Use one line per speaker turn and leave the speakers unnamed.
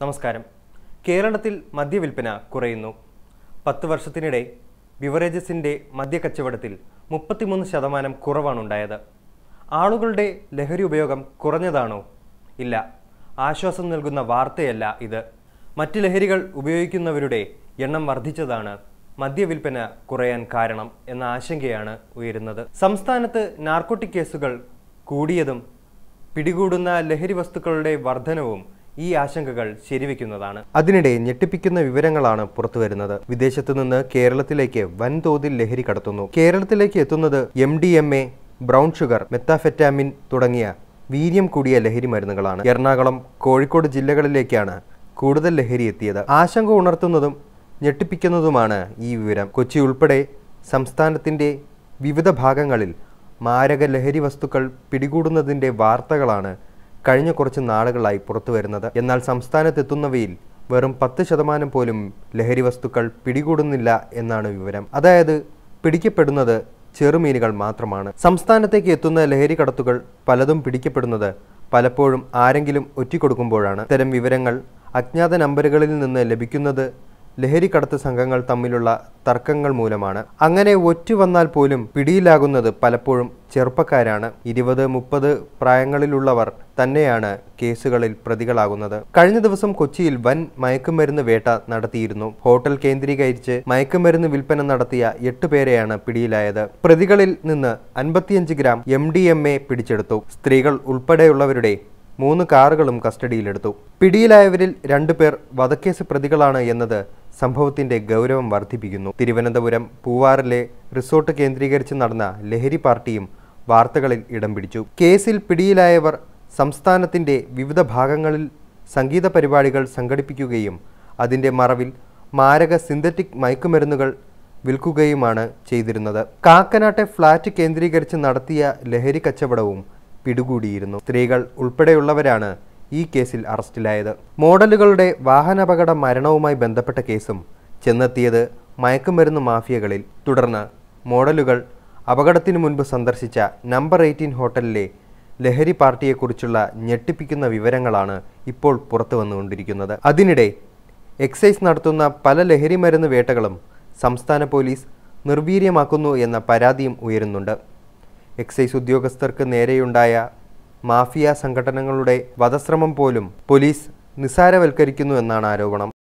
നമസ്കാരം കേരളത്തിൽ മദ്യവിൽപ്പന കുറയുന്നു പത്ത് വർഷത്തിനിടെ ബിവറേജസിൻ്റെ മദ്യക്കച്ചവടത്തിൽ മുപ്പത്തിമൂന്ന് ശതമാനം കുറവാണുണ്ടായത് ആളുകളുടെ ലഹരി ഉപയോഗം കുറഞ്ഞതാണോ ഇല്ല ആശ്വാസം നൽകുന്ന വാർത്തയല്ല ഇത് മറ്റ് ലഹരികൾ ഉപയോഗിക്കുന്നവരുടെ എണ്ണം വർദ്ധിച്ചതാണ് മദ്യവിൽപ്പന കുറയാൻ കാരണം എന്ന ആശങ്കയാണ് ഉയരുന്നത് സംസ്ഥാനത്ത് നാർക്കോട്ടിക് കേസുകൾ കൂടിയതും പിടികൂടുന്ന ലഹരി വസ്തുക്കളുടെ വർധനവും ഈ ആശങ്കകൾ ശരിവെക്കുന്നതാണ് അതിനിടെ ഞെട്ടിപ്പിക്കുന്ന വിവരങ്ങളാണ് പുറത്തുവരുന്നത് വിദേശത്തു നിന്ന് കേരളത്തിലേക്ക് വൻതോതിൽ ലഹരി കടത്തുന്നു കേരളത്തിലേക്ക് എത്തുന്നത് M D M A brown sugar methamphetamine തുടങ്ങിയ വീര്യം കൂടിയ ലഹരി മരുന്നുകളാണ് എറണാകുളം കോഴിക്കോട് ജില്ലകളിലേക്കാണ് കൂടുതൽ ലഹരി എത്തിയത് ആശങ്ക ഉണർത്തുന്നതും ഞെട്ടിപ്പിക്കുന്നതുമാണ് ഈ വിവരം കൊച്ചി ഉൾപ്പെടെ സംസ്ഥാനത്തിൻ്റെ വിവിധ ഭാഗങ്ങളിൽ മാരക ലഹരി വസ്തുക്കൾ പിടികൂടുന്നതിൻ്റെ വാർത്തകളാണ് കഴിഞ്ഞ കുറച്ച് നാളുകളായി പുറത്തു വരുന്നത് എന്നാൽ സംസ്ഥാനത്തെത്തുന്നവയിൽ വെറും പത്ത് ശതമാനം പോലും ലഹരി വസ്തുക്കൾ പിടികൂടുന്നില്ല എന്നാണ് വിവരം അതായത് പിടിക്കപ്പെടുന്നത് ചെറുമീനുകൾ മാത്രമാണ് സംസ്ഥാനത്തേക്ക് എത്തുന്ന ലഹരി കടത്തുകൾ പലതും പിടിക്കപ്പെടുന്നത് പലപ്പോഴും ആരെങ്കിലും ഒറ്റിക്കൊടുക്കുമ്പോഴാണ് ഇത്തരം വിവരങ്ങൾ അജ്ഞാത നമ്പറുകളിൽ നിന്ന് ലഭിക്കുന്നത് ലഹരിക്കടത്ത് സംഘങ്ങൾ തമ്മിലുള്ള തർക്കങ്ങൾ മൂലമാണ് അങ്ങനെ ഒറ്റ വന്നാൽ പോലും പിടിയിലാകുന്നത് പലപ്പോഴും ചെറുപ്പക്കാരാണ് ഇരുപത് മുപ്പത് പ്രായങ്ങളിലുള്ളവർ തന്നെയാണ് കേസുകളിൽ പ്രതികളാകുന്നത് കഴിഞ്ഞ ദിവസം കൊച്ചിയിൽ വൻ മയക്കുമരുന്ന് വേട്ട നടത്തിയിരുന്നു ഹോട്ടൽ കേന്ദ്രീകരിച്ച് മയക്കുമരുന്ന് വിൽപ്പന നടത്തിയ എട്ട് പേരെയാണ് പിടിയിലായത് പ്രതികളിൽ നിന്ന് അൻപത്തിയഞ്ച് gram M D M A പിടിച്ചെടുത്തു സ്ത്രീകൾ ഉൾപ്പെടെയുള്ളവരുടെ മൂന്ന് കാറുകളും കസ്റ്റഡിയിലെടുത്തു പിടിയിലായവരിൽ രണ്ടുപേർ വധക്കേസ് പ്രതികളാണ് എന്നത് സംഭവത്തിന്റെ ഗൗരവം വർദ്ധിപ്പിക്കുന്നു തിരുവനന്തപുരം പൂവാറിലെ റിസോർട്ട് കേന്ദ്രീകരിച്ച് നടന്ന ലഹരി പാർട്ടിയും വാർത്തകളിൽ ഇടം പിടിച്ചു കേസിൽ പിടിയിലായവർ സംസ്ഥാനത്തിന്റെ വിവിധ ഭാഗങ്ങളിൽ സംഗീത പരിപാടികൾ സംഘടിപ്പിക്കുകയും അതിന്റെ മറവിൽ മാരക സിന്തറ്റിക് മയക്കുമരുന്നുകൾ വിൽക്കുകയുമാണ് ചെയ്തിരുന്നത് കാക്കനാട്ടെ ഫ്ളാറ്റ് കേന്ദ്രീകരിച്ച് നടത്തിയ ലഹരി കച്ചവടവും പിടികൂടിയിരുന്നു സ്ത്രീകൾ ഉൾപ്പെടെയുള്ളവരാണ് ഈ കേസിൽ അറസ്റ്റിലായത് മോഡലുകളുടെ വാഹനാപകട മരണവുമായി ബന്ധപ്പെട്ട കേസും ചെന്നെത്തിയത് മയക്കുമരുന്ന് മാഫിയകളിൽ തുടർന്ന് മോഡലുകൾ അപകടത്തിനു മുൻപ് സന്ദർശിച്ച നമ്പർ എയ്റ്റീൻ ഹോട്ടലിലെ ലഹരി പാർട്ടിയെക്കുറിച്ചുള്ള ഞെട്ടിപ്പിക്കുന്ന വിവരങ്ങളാണ് ഇപ്പോൾ പുറത്തു വന്നുകൊണ്ടിരിക്കുന്നത് അതിനിടെ എക്സൈസ് നടത്തുന്ന പല ലഹരി മരുന്ന് വേട്ടകളും സംസ്ഥാന പോലീസ് നിർവീര്യമാക്കുന്നു എന്ന പരാതിയും ഉയരുന്നുണ്ട് എക്സൈസ് ഉദ്യോഗസ്ഥർക്ക് നേരെയുണ്ടായ മാഫിയ സംഘടനകളുടെ വധശ്രമം പോലും പോലീസ് നിസാരവൽക്കരിക്കുന്നു എന്നാണ് ആരോപണം